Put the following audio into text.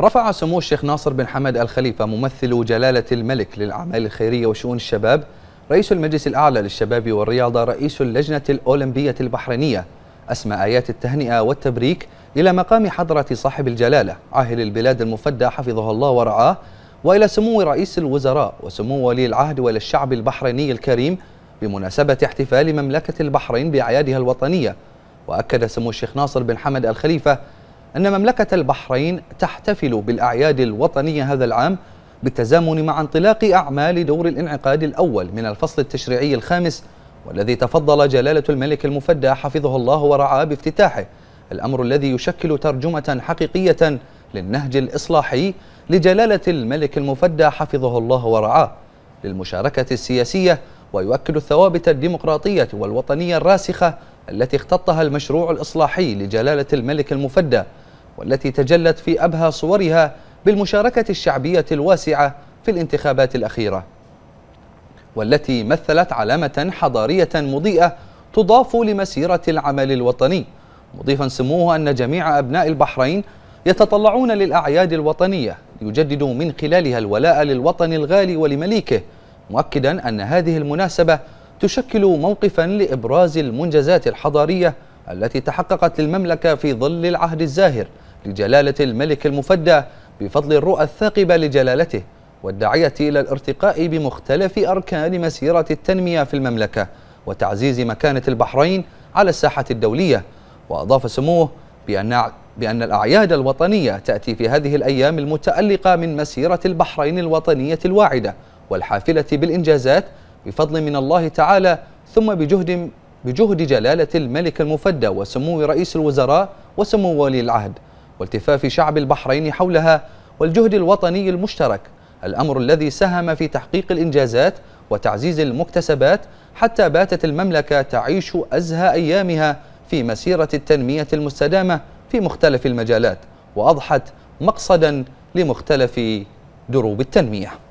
رفع سمو الشيخ ناصر بن حمد الخليفة ممثل جلالة الملك للأعمال الخيرية وشؤون الشباب رئيس المجلس الأعلى للشباب والرياضة رئيس اللجنة الأولمبية البحرينية أسمى آيات التهنئة والتبريك إلى مقام حضرة صاحب الجلالة عاهل البلاد المفدى حفظه الله ورعاه وإلى سمو رئيس الوزراء وسمو ولي العهد وللشعب البحريني الكريم بمناسبة احتفال مملكة البحرين بأعيادها الوطنية وأكد سمو الشيخ ناصر بن حمد الخليفة أن مملكة البحرين تحتفل بالأعياد الوطنية هذا العام بالتزامن مع انطلاق أعمال دور الانعقاد الأول من الفصل التشريعي الخامس والذي تفضل جلالة الملك المفدى حفظه الله ورعاه بافتتاحه الأمر الذي يشكل ترجمة حقيقية للنهج الإصلاحي لجلالة الملك المفدى حفظه الله ورعاه للمشاركة السياسية ويؤكد الثوابت الديمقراطية والوطنية الراسخة التي اختطها المشروع الإصلاحي لجلالة الملك المفدى والتي تجلت في أبهى صورها بالمشاركة الشعبية الواسعة في الانتخابات الأخيرة والتي مثلت علامة حضارية مضيئة تضاف لمسيرة العمل الوطني مضيفا سموه أن جميع أبناء البحرين يتطلعون للأعياد الوطنية ليجددوا من خلالها الولاء للوطن الغالي ولمليكه مؤكدا أن هذه المناسبة تشكل موقفا لإبراز المنجزات الحضارية التي تحققت للمملكة في ظل العهد الزاهر لجلالة الملك المفدى بفضل الرؤى الثاقبة لجلالته والداعية إلى الارتقاء بمختلف أركان مسيرة التنمية في المملكة وتعزيز مكانة البحرين على الساحة الدولية وأضاف سموه بأن, بأن الأعياد الوطنية تأتي في هذه الأيام المتألقة من مسيرة البحرين الوطنية الواعدة والحافلة بالإنجازات بفضل من الله تعالى ثم بجهد بجهد جلالة الملك المفدى وسمو رئيس الوزراء وسمو ولي العهد والتفاف شعب البحرين حولها والجهد الوطني المشترك الأمر الذي ساهم في تحقيق الإنجازات وتعزيز المكتسبات حتى باتت المملكة تعيش أزهى أيامها في مسيرة التنمية المستدامة في مختلف المجالات وأضحت مقصدا لمختلف دروب التنميه